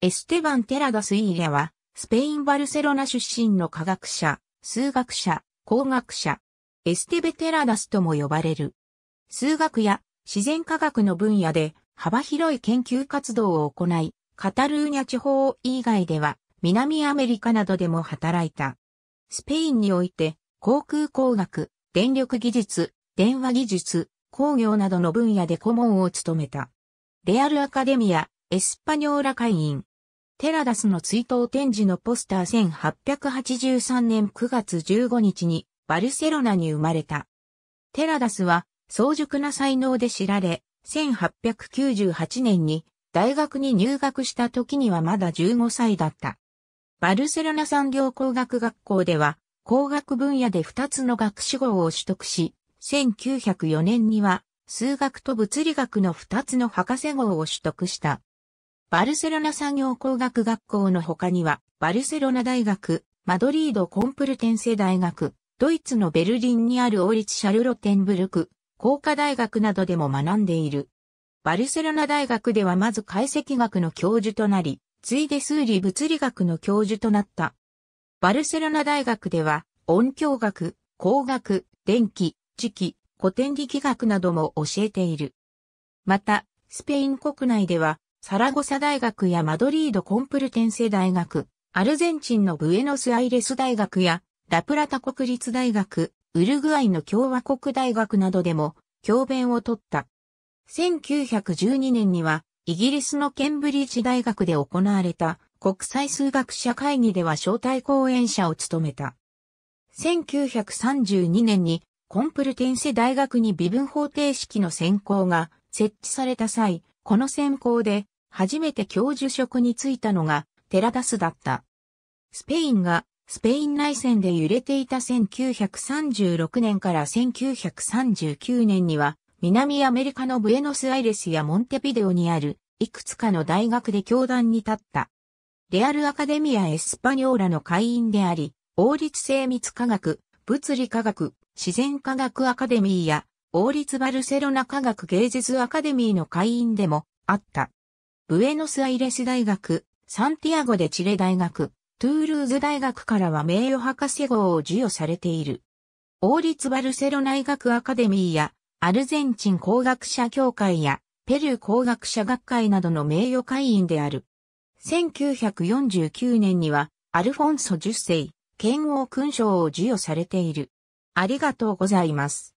エステバン・テラダス・イーレは、スペイン・バルセロナ出身の科学者、数学者、工学者、エステベ・テラダスとも呼ばれる。数学や自然科学の分野で幅広い研究活動を行い、カタルーニャ地方以外では南アメリカなどでも働いた。スペインにおいて航空工学、電力技術、電話技術、工業などの分野で顧問を務めた。レアルアカデミア、エスパニョーラ会員、テラダスの追悼展示のポスター1883年9月15日にバルセロナに生まれた。テラダスは早熟な才能で知られ、1898年に大学に入学した時にはまだ15歳だった。バルセロナ産業工学学校では工学分野で2つの学士号を取得し、1904年には数学と物理学の2つの博士号を取得した。バルセロナ産業工学学校の他には、バルセロナ大学、マドリードコンプルテンセ大学、ドイツのベルリンにある王立シャルロテンブルク、工科大学などでも学んでいる。バルセロナ大学ではまず解析学の教授となり、ついで数理物理学の教授となった。バルセロナ大学では、音響学、工学、電気、磁気、古典力学なども教えている。また、スペイン国内では、サラゴサ大学やマドリードコンプルテンセ大学、アルゼンチンのブエノスアイレス大学や、ラプラタ国立大学、ウルグアイの共和国大学などでも、教鞭を取った。1912年には、イギリスのケンブリッジ大学で行われた国際数学者会議では招待講演者を務めた。1932年にコンプルテンセ大学に微分方程式の専攻が設置された際、この専攻で初めて教授職に就いたのがテラダスだった。スペインがスペイン内戦で揺れていた1936年から1939年には南アメリカのブエノスアイレスやモンテビデオにあるいくつかの大学で教壇に立った。レアルアカデミア・エスパニョーラの会員であり、王立精密科学、物理科学、自然科学アカデミーや王立バルセロナ科学芸術アカデミーの会員でもあった。ブエノスアイレス大学、サンティアゴでチレ大学、トゥールーズ大学からは名誉博士号を授与されている。王立バルセロ大学アカデミーや、アルゼンチン工学者協会や、ペルー工学者学会などの名誉会員である。1949年には、アルフォンソ10世、剣王勲章を授与されている。ありがとうございます。